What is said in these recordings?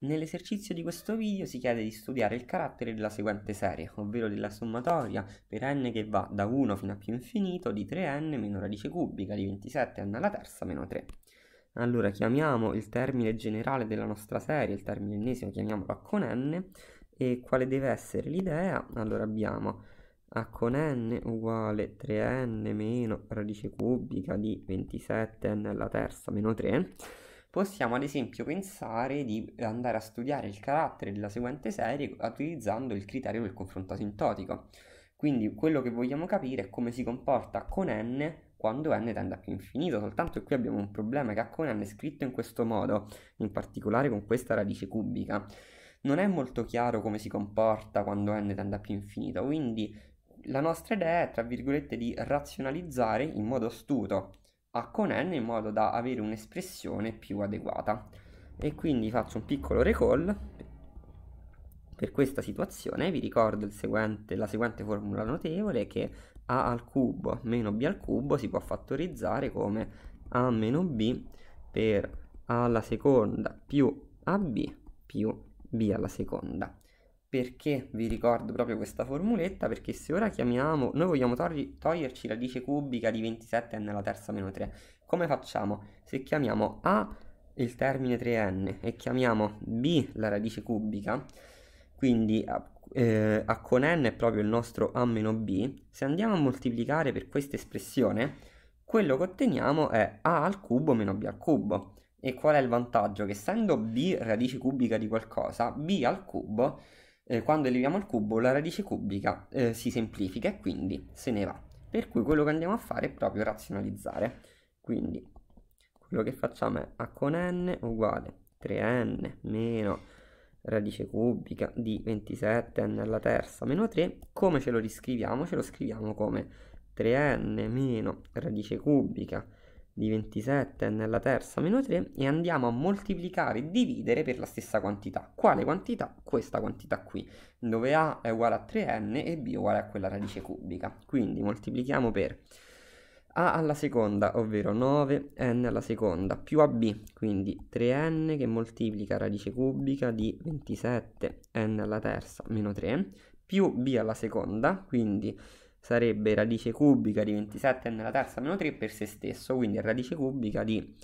Nell'esercizio di questo video si chiede di studiare il carattere della seguente serie, ovvero della sommatoria per n che va da 1 fino a più infinito di 3n meno radice cubica di 27n alla terza meno 3. Allora chiamiamo il termine generale della nostra serie, il termine ennesimo, chiamiamolo a con n, e quale deve essere l'idea? Allora abbiamo a con n uguale 3n meno radice cubica di 27n alla terza meno 3, Possiamo ad esempio pensare di andare a studiare il carattere della seguente serie utilizzando il criterio del confronto asintotico. Quindi quello che vogliamo capire è come si comporta con n quando n tende a più infinito, soltanto che qui abbiamo un problema che ha con n scritto in questo modo, in particolare con questa radice cubica. Non è molto chiaro come si comporta quando n tende a più infinito, quindi la nostra idea è, tra virgolette, di razionalizzare in modo astuto a con n in modo da avere un'espressione più adeguata e quindi faccio un piccolo recall per questa situazione vi ricordo seguente, la seguente formula notevole che a al cubo meno b al cubo si può fattorizzare come a meno b per a alla seconda più ab più b alla seconda perché vi ricordo proprio questa formuletta? Perché se ora chiamiamo, noi vogliamo togli, toglierci radice cubica di 27n alla terza meno 3. Come facciamo? Se chiamiamo A il termine 3n e chiamiamo B la radice cubica, quindi eh, A con n è proprio il nostro A meno B, se andiamo a moltiplicare per questa espressione, quello che otteniamo è A al cubo meno B al cubo. E qual è il vantaggio? Che essendo B radice cubica di qualcosa, B al cubo eh, quando eleviamo il cubo la radice cubica eh, si semplifica e quindi se ne va. Per cui quello che andiamo a fare è proprio razionalizzare. Quindi quello che facciamo è a con n uguale 3n meno radice cubica di 27n alla terza meno 3, come ce lo riscriviamo? Ce lo scriviamo come 3n meno radice cubica di 27 nella terza meno 3 e andiamo a moltiplicare e dividere per la stessa quantità. Quale quantità? Questa quantità qui, dove a è uguale a 3n e b è uguale a quella radice cubica. Quindi moltiplichiamo per a alla seconda, ovvero 9n alla seconda, più ab, quindi 3n che moltiplica radice cubica di 27n alla terza meno 3, più b alla seconda, quindi sarebbe radice cubica di 27n alla terza meno 3 per se stesso, quindi radice cubica di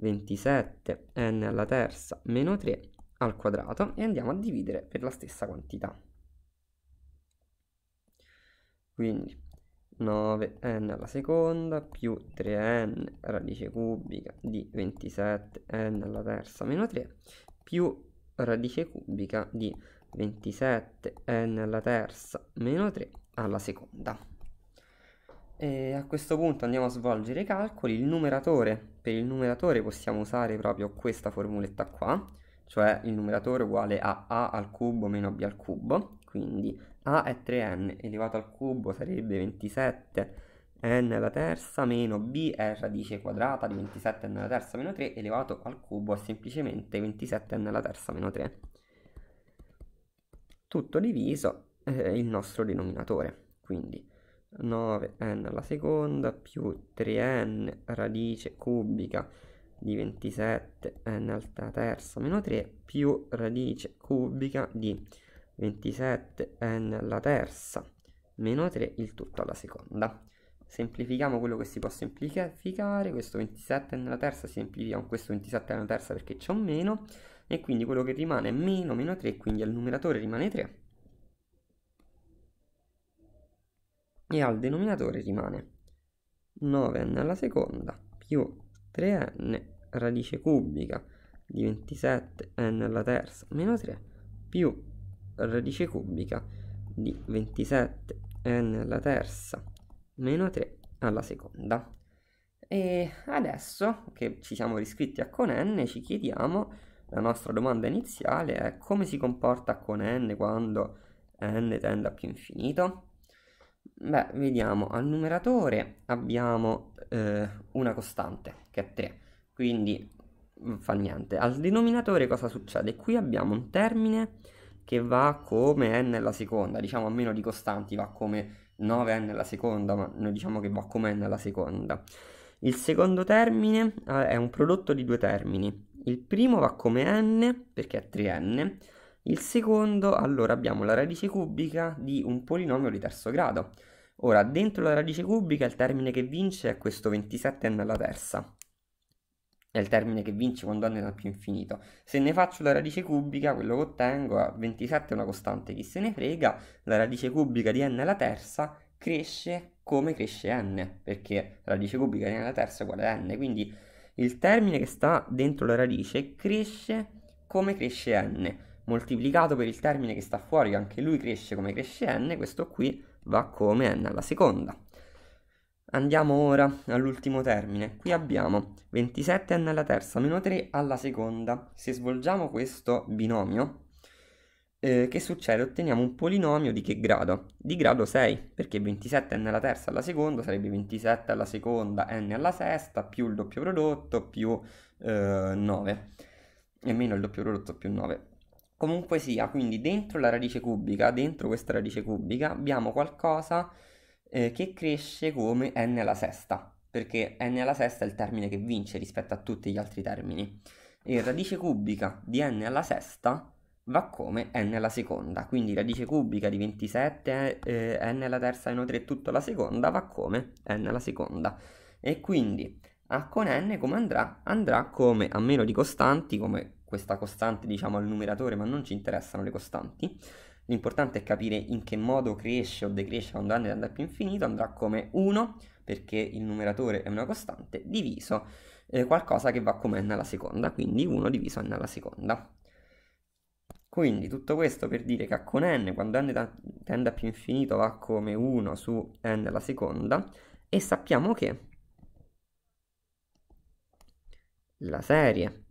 27n alla terza meno 3 al quadrato e andiamo a dividere per la stessa quantità. Quindi 9n alla seconda più 3n radice cubica di 27n alla terza meno 3 più radice cubica di 27 n alla terza meno 3 alla seconda. E a questo punto andiamo a svolgere i calcoli. Il numeratore, per il numeratore possiamo usare proprio questa formuletta qua, cioè il numeratore uguale a a al cubo meno b al cubo, quindi a è 3n elevato al cubo sarebbe 27 n alla terza meno b è radice quadrata di 27n alla terza meno 3 elevato al cubo è semplicemente 27n alla terza meno 3 tutto diviso eh, il nostro denominatore. Quindi 9n alla seconda più 3n radice cubica di 27n alla terza meno 3 più radice cubica di 27n alla terza meno 3 il tutto alla seconda. Semplifichiamo quello che si può semplificare, questo 27n alla terza si semplifica con questo 27n alla terza perché c'è un meno e quindi quello che rimane è meno meno 3, quindi al numeratore rimane 3 e al denominatore rimane 9n alla seconda più 3n radice cubica di 27n alla terza meno 3 più radice cubica di 27n alla terza meno 3 alla seconda. E adesso che ci siamo riscritti a con n ci chiediamo la nostra domanda iniziale è come si comporta con n quando n tende a più infinito? Beh, vediamo, al numeratore abbiamo eh, una costante che è 3, quindi fa niente. Al denominatore cosa succede? Qui abbiamo un termine che va come n alla seconda, diciamo a meno di costanti va come 9n alla seconda, ma noi diciamo che va come n alla seconda. Il secondo termine eh, è un prodotto di due termini, il primo va come n perché è 3n, il secondo allora abbiamo la radice cubica di un polinomio di terzo grado. Ora, dentro la radice cubica il termine che vince è questo 27n alla terza. È il termine che vince quando n è da più infinito. Se ne faccio la radice cubica, quello che ottengo è 27 è una costante, chi se ne frega, la radice cubica di n alla terza cresce come cresce n, perché la radice cubica di n alla terza è uguale a n, quindi il termine che sta dentro la radice cresce come cresce n, moltiplicato per il termine che sta fuori, che anche lui cresce come cresce n, questo qui va come n alla seconda. Andiamo ora all'ultimo termine. Qui abbiamo 27n alla terza meno 3 alla seconda. Se svolgiamo questo binomio, eh, che succede? Otteniamo un polinomio di che grado? Di grado 6, perché 27 n alla terza alla seconda sarebbe 27 alla seconda n alla sesta più il doppio prodotto più eh, 9 e meno il doppio prodotto più 9. Comunque sia, quindi dentro la radice cubica, dentro questa radice cubica, abbiamo qualcosa eh, che cresce come n alla sesta, perché n alla sesta è il termine che vince rispetto a tutti gli altri termini. E radice cubica di n alla sesta va come n alla seconda, quindi radice cubica di 27, eh, n alla terza meno 3 tutto la seconda va come n alla seconda. E quindi a con n come andrà? Andrà come, a meno di costanti, come questa costante diciamo al numeratore, ma non ci interessano le costanti, l'importante è capire in che modo cresce o decresce quando n andrà più infinito, andrà come 1, perché il numeratore è una costante, diviso eh, qualcosa che va come n alla seconda, quindi 1 diviso n alla seconda. Quindi tutto questo per dire che con n, quando n tende a più infinito, va come 1 su n alla seconda, e sappiamo che la serie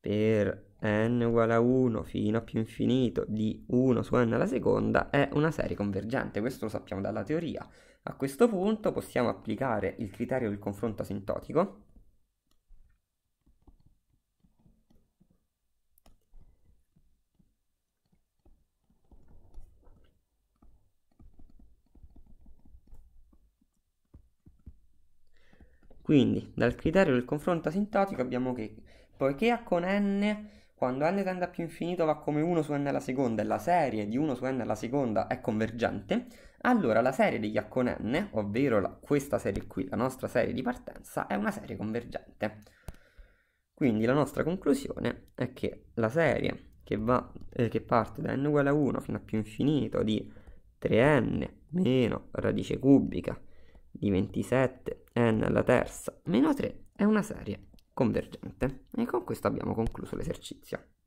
per n uguale a 1 fino a più infinito di 1 su n alla seconda è una serie convergente, questo lo sappiamo dalla teoria. A questo punto possiamo applicare il criterio del confronto asintotico, Quindi dal criterio del confronto asintotico abbiamo che poiché A con n quando n tende a più infinito va come 1 su n alla seconda e la serie di 1 su n alla seconda è convergente, allora la serie degli A con n, ovvero la, questa serie qui, la nostra serie di partenza, è una serie convergente. Quindi la nostra conclusione è che la serie che, va, eh, che parte da n uguale a 1 fino a più infinito di 3n meno radice cubica di 27, n alla terza meno 3 è una serie convergente. E con questo abbiamo concluso l'esercizio.